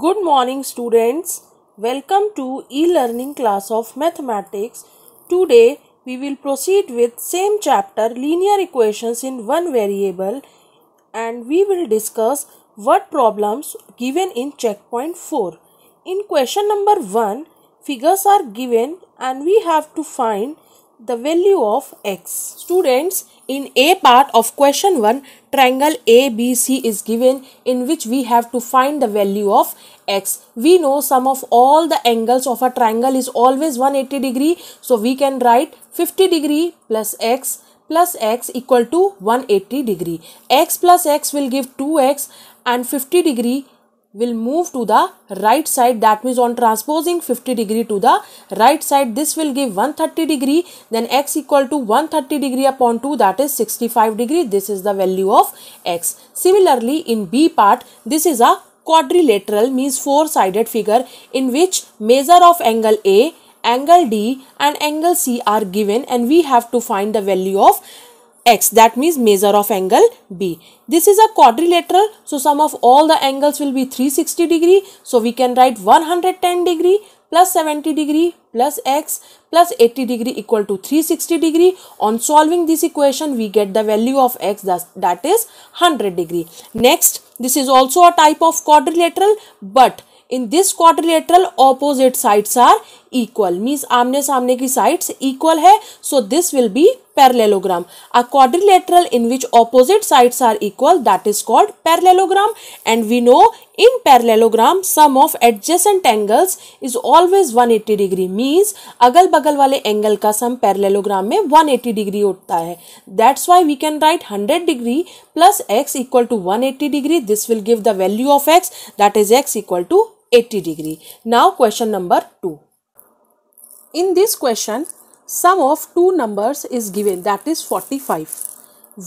Good morning students. Welcome to e-learning class of mathematics. Today we will proceed with same chapter linear equations in one variable and we will discuss word problems given in checkpoint 4. In question number 1 figures are given and we have to find the value of x. Students, in A part of question 1, triangle ABC is given in which we have to find the value of x. We know sum of all the angles of a triangle is always 180 degree. So, we can write 50 degree plus x plus x equal to 180 degree. x plus x will give 2x and 50 degree will move to the right side that means on transposing 50 degree to the right side this will give 130 degree then x equal to 130 degree upon 2 that is 65 degree this is the value of x similarly in b part this is a quadrilateral means four sided figure in which measure of angle a angle d and angle c are given and we have to find the value of x that means measure of angle b this is a quadrilateral so sum of all the angles will be 360 degree so we can write 110 degree plus 70 degree plus x plus 80 degree equal to 360 degree on solving this equation we get the value of x that, that is 100 degree next this is also a type of quadrilateral but in this quadrilateral opposite sides are equal means आमने सामने की sides equal है so this will be parallelogram a quadrilateral in which opposite sides are equal that is called parallelogram and we know in parallelogram sum of adjacent angles is always 180 degree means अगल बगल वाले angle का sum parallelogram में one 180 degree होता है that's why we can write hundred degree plus X equal to one 180 degree this will give the value of X that is X equal to 80 degree now question number two In this question, sum of two numbers is given that is 45.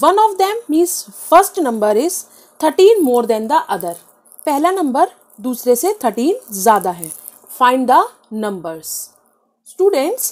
One of them means first number is 13 more than the other. पहला number दूसरे से 13 ज़्यादा है Find the numbers. Students,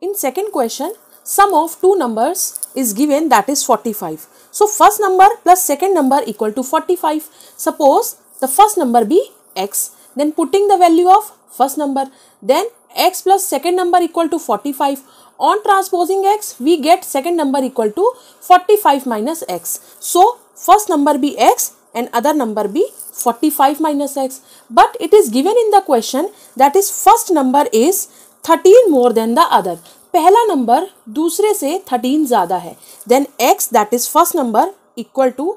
in second question, sum of two numbers is given that is 45. So first number plus second number equal to 45. Suppose the first number be x then putting the value of first number then x plus second number equal to 45 on transposing x we get second number equal to 45 minus x so first number be x and other number be 45 minus x but it is given in the question that is first number is 13 more than the other पहला number दूसरे से 13 ज़्यादा है then x that is first number equal to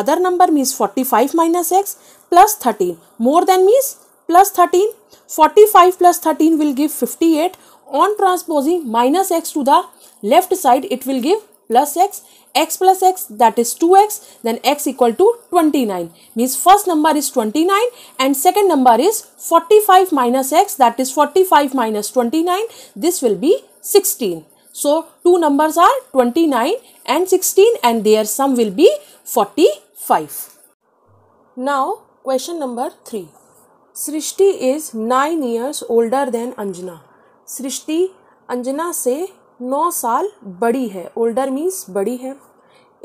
other number means 45 five minus X plus thirteen more than means plus 13 45 plus 13 will give 58 on transposing minus x to the left side it will give plus x x plus x that is 2x then x equal to 29 means first number is 29 and second number is 45 minus x that is 45 minus 29 this will be 16 so two numbers are 29 and 16 and their sum will be 45 now question number 3 Srishti is nine years older than Anjana Srishti Anjana से नौ साल बड़ी है older means बड़ी है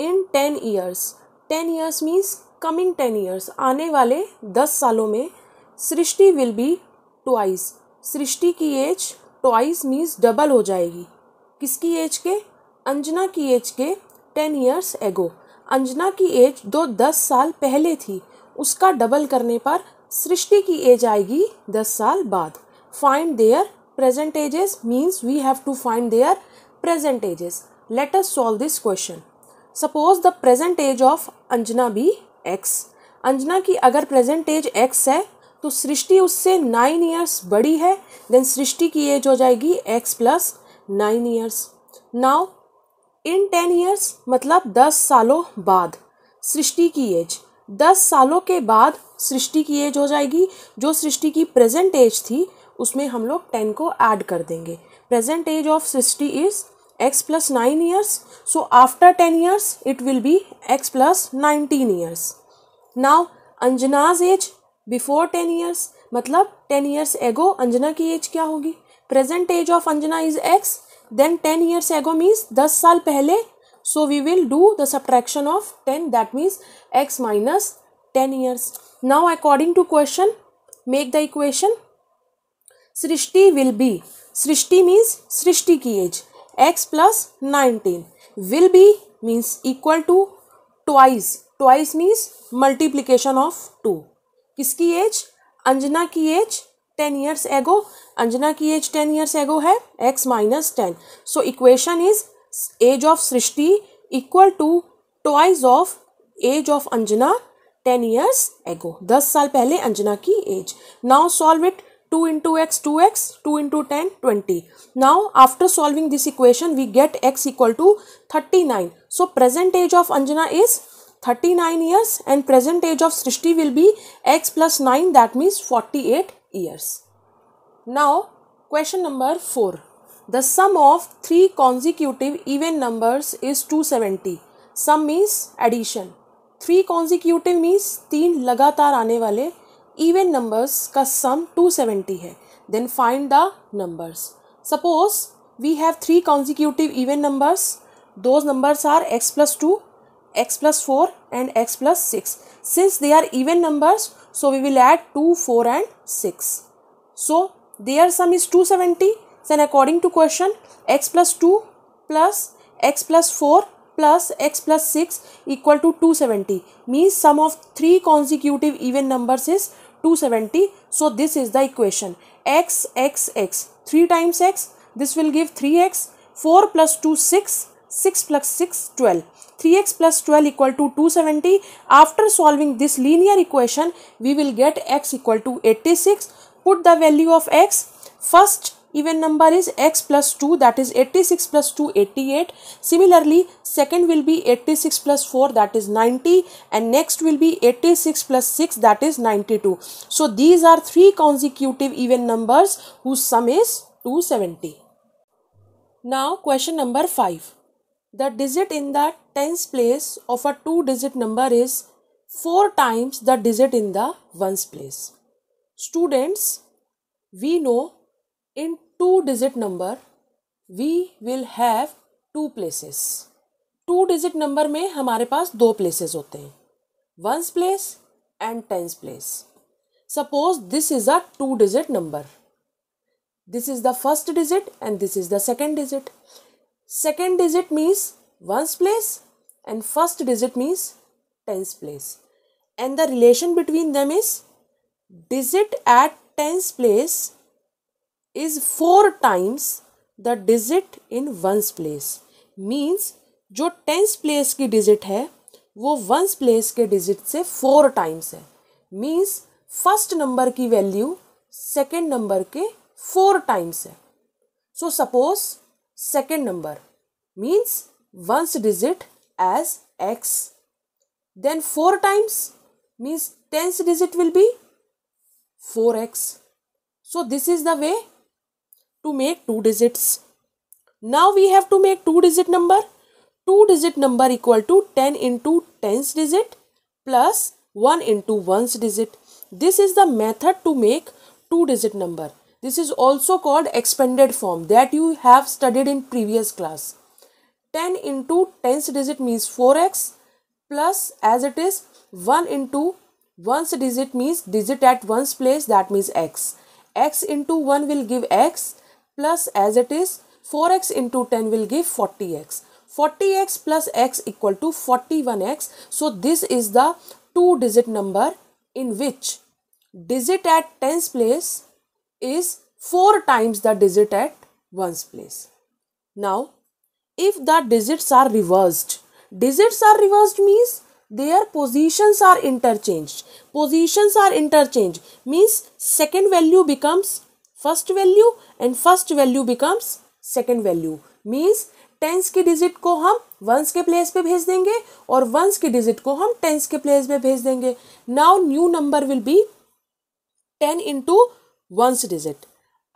in ten years ten years means coming ten years आने वाले दस सालों में Srishti will be twice Srishti की एज ट्वाइस मीन्स डबल हो जाएगी किसकी एज के अंजना की एज के टेन ईयर्स एगो अंजना की एज दो दस साल पहले थी उसका डबल करने पर सृष्टि की एज आएगी दस साल बाद find their present ages means we have to find their present ages let us solve this question suppose the present age of Anjana be x Anjana की अगर प्रेजेंट एज एक्स है तो सृष्टि उससे नाइन ईयर्स बड़ी है देन सृष्टि की एज हो जाएगी x plus nine years now in ten years मतलब दस सालों बाद सृष्टि की एज दस सालों के बाद सृष्टि की एज हो जाएगी जो सृष्टि की प्रेजेंट एज थी उसमें हम लोग टेन को ऐड कर देंगे present age of Srishti is x plus nine years so after ten years it will be x plus nineteen years now Anjana's age before ten years मतलब टेन ईयर्स एगो अंजना की age क्या होगी present age of Anjana is x then ten years ago means दस साल पहले so we will do the subtraction of ten that means x minus ten years now according to question make the equation Srishti will be Srishti means Srishti की age x plus 19 will be means equal to twice twice means multiplication of two किसकी age Anjana की age ten years ago Anjana की age ten years ago है x minus ten so equation is age of Srishti equal to twice of age of Anjana ten years ago दस साल पहले अंजना की age now solve it two into x two x two into ten twenty now after solving this equation we get x equal to thirty nine so present age of Anjana is thirty nine years and present age of Srishti will be x plus nine that means forty eight years now question number four the sum of three consecutive even numbers is 270 sum means addition three consecutive means तीन लगातार आने वाले even numbers का sum two seventy है then find the numbers suppose we have three consecutive even numbers दो numbers are x plus two x plus four and x plus six since they are even numbers so we will add two four and six so they are sum is two seventy then according to question x plus two plus x plus four plus x plus 6 equal to 270 means sum of three consecutive even numbers is 270 so this is the equation x x x 3 times x this will give 3x 4 plus 2 6 6 plus 6 12 3x plus 12 equal to 270 after solving this linear equation we will get x equal to 86 put the value of x first even number is x plus 2 that is 86 plus 2 88 similarly second will be 86 plus 4 that is 90 and next will be 86 plus 6 that is 92 so these are three consecutive even numbers whose sum is 270 now question number 5 the digit in the tens place of a two digit number is 4 times the digit in the ones place students we know in two digit number we will have two places two digit number mein hamare paas do places hote hain ones place and tens place suppose this is a two digit number this is the first digit and this is the second digit second digit means ones place and first digit means tens place and the relation between them is digit at tens place is four times the digit in ones place means जो tens place की digit है वो ones place के digit से four times है means first number की value second number के four times है so suppose second number means ones digit as x then four times means tens digit will be four x so this is the way to make two digits. Now we have to make two digit number. Two digit number equal to 10 into tens digit plus 1 into ones digit. This is the method to make two digit number. This is also called expanded form that you have studied in previous class. 10 into tens digit means 4x plus as it is 1 into ones digit means digit at ones place that means x. x into 1 will give x plus as it is 4x into 10 will give 40x. 40x plus x equal to 41x. So this is the two digit number in which digit at tens place is 4 times the digit at 1's place. Now if the digits are reversed, digits are reversed means their positions are interchanged. Positions are interchanged means second value becomes first value and first value becomes second value means tens की digit को हम once के place पे भेज देंगे और once की digit को हम टेंस के प्लेस पे भेज देंगे now new number will be ten into ones digit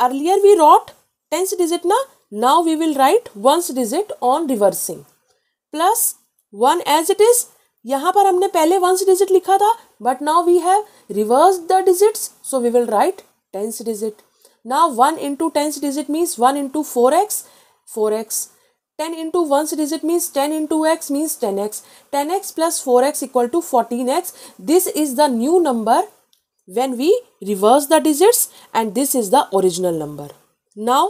earlier we wrote tens digit ना now we will write ones digit on reversing plus one as it is यहाँ पर हमने पहले वंस डिजिट लिखा था but now we have reverse the digits so we will write tens digit now 1 into tens digit means 1 into 4x 4x 10 into 1's digit means 10 into x means 10x 10x plus 4x equal to 14x this is the new number when we reverse the digits and this is the original number now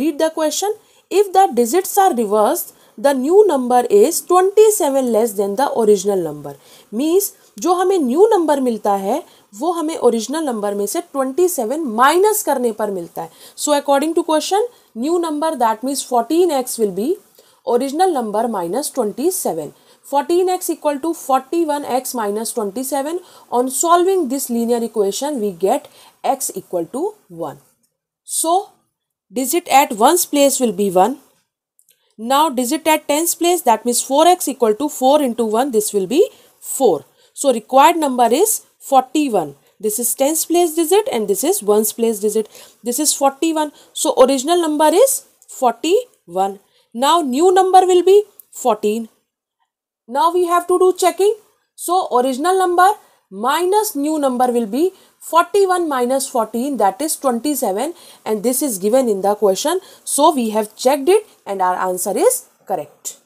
read the question if the digits are reversed the new number is 27 less than the original number means जो हमें new number मिलता है वो हमें original number में से 27 minus करने पर मिलता है so according to question new number that means 14x will be original number minus 27 14x x equal to forty one x minus twenty seven on solving this linear equation we get x equal to one so digit at ones place will be one now digit at tens place that means four x equal to four into one this will be four so required number is 41 this is tens place digit and this is ones place digit this is 41 so original number is 41 now new number will be 14 now we have to do checking so original number minus new number will be 41 minus 14 that is 27 and this is given in the question so we have checked it and our answer is correct